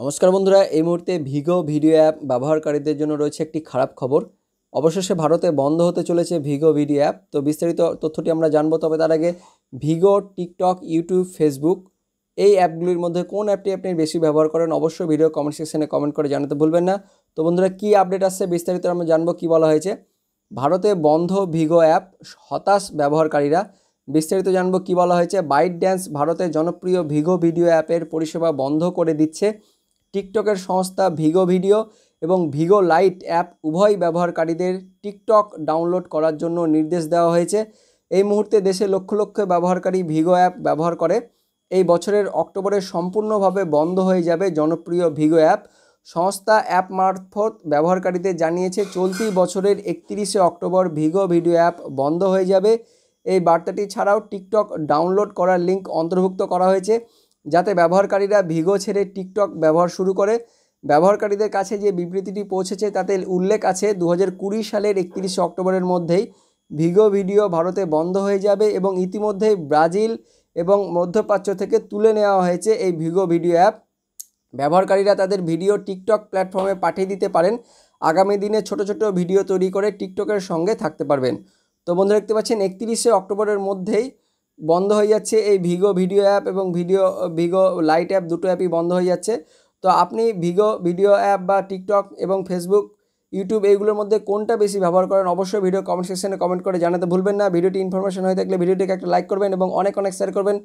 নমস্কার বন্ধুরা এই মুহূর্তে ভিগো ভিডিও অ্যাপ ব্যবহারকারীদের জন্য রয়েছে একটি খারাপ খবর অবশেষে ভারতে বন্ধ হতে চলেছে ভিগো ভিডিও অ্যাপ তো বিস্তারিত তথ্যটি আমরা জানবো তবে তার আগে ভিগো টিকটক ইউটিউব ফেসবুক এই অ্যাপগুলির মধ্যে কোন অ্যাপটি আপনি বেশি ব্যবহার করেন অবশ্যই ভিডিও কমেন্ট সেকশানে কমেন্ট করে জানাতে ভুলবেন না তো বন্ধুরা কী আপডেট আসছে বিস্তারিত আমরা জানবো কী বলা হয়েছে ভারতে বন্ধ ভিগো অ্যাপ হতাশ ব্যবহারকারীরা বিস্তারিত জানবো কী বলা হয়েছে বাইট ড্যান্স ভারতের জনপ্রিয় ভিগো ভিডিও অ্যাপের পরিষেবা বন্ধ করে দিচ্ছে টিকটকের সংস্থা ভিগো ভিডিও এবং ভিগো লাইট অ্যাপ উভয় ব্যবহারকারীদের টিকটক ডাউনলোড করার জন্য নির্দেশ দেওয়া হয়েছে এই মুহূর্তে দেশে লক্ষ লক্ষ ব্যবহারকারী ভিগো অ্যাপ ব্যবহার করে এই বছরের অক্টোবরে সম্পূর্ণভাবে বন্ধ হয়ে যাবে জনপ্রিয় ভিগো অ্যাপ সংস্থা অ্যাপ মারফত ব্যবহারকারীদের জানিয়েছে চলতি বছরের একত্রিশে অক্টোবর ভিগো ভিডিও অ্যাপ বন্ধ হয়ে যাবে এই বার্তাটি ছাড়াও টিকটক ডাউনলোড করার লিঙ্ক অন্তর্ভুক্ত করা হয়েছে যাতে ব্যবহারকারীরা ভিগো ছেড়ে টিকটক ব্যবহার শুরু করে ব্যবহারকারীদের কাছে যে বিবৃতিটি পৌঁছেছে তাতে উল্লেখ আছে দু কুড়ি সালের একত্রিশে অক্টোবরের মধ্যেই ভিগো ভিডিও ভারতে বন্ধ হয়ে যাবে এবং ইতিমধ্যেই ব্রাজিল এবং মধ্যপ্রাচ্য থেকে তুলে নেওয়া হয়েছে এই ভিগো ভিডিও অ্যাপ ব্যবহারকারীরা তাদের ভিডিও টিকটক প্ল্যাটফর্মে পাঠিয়ে দিতে পারেন আগামী দিনে ছোট ছোট ভিডিও তৈরি করে টিকটকের সঙ্গে থাকতে পারবেন তো বন্ধু দেখতে পাচ্ছেন একত্রিশে অক্টোবরের মধ্যেই বন্ধ হয়ে যাচ্ছে এই ভিগো ভিডিও অ্যাপ এবং ভিডিও ভিগো লাইট অ্যাপ দুটো অ্যাপই বন্ধ হয়ে যাচ্ছে তো আপনি ভিগো ভিডিও অ্যাপ বা টিকটক এবং ফেসবুক ইউটিউব এইগুলোর মধ্যে কোনটা বেশি ব্যবহার করেন অবশ্যই ভিডিও কমেন্ট সেকশনে কমেন্ট করে জানাতে ভুলবেন না ভিডিওটি ইনফরমেশন হয়ে থাকলে ভিডিওটিকে একটা লাইক করবেন এবং অনেক অনেক শেয়ার করবেন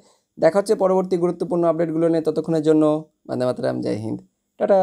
দেখা হচ্ছে পরবর্তী গুরুত্বপূর্ণ আপডেটগুলো নিয়ে ততক্ষণের জন্য বান্দে মাতরাম জয় হিন্দ টাটা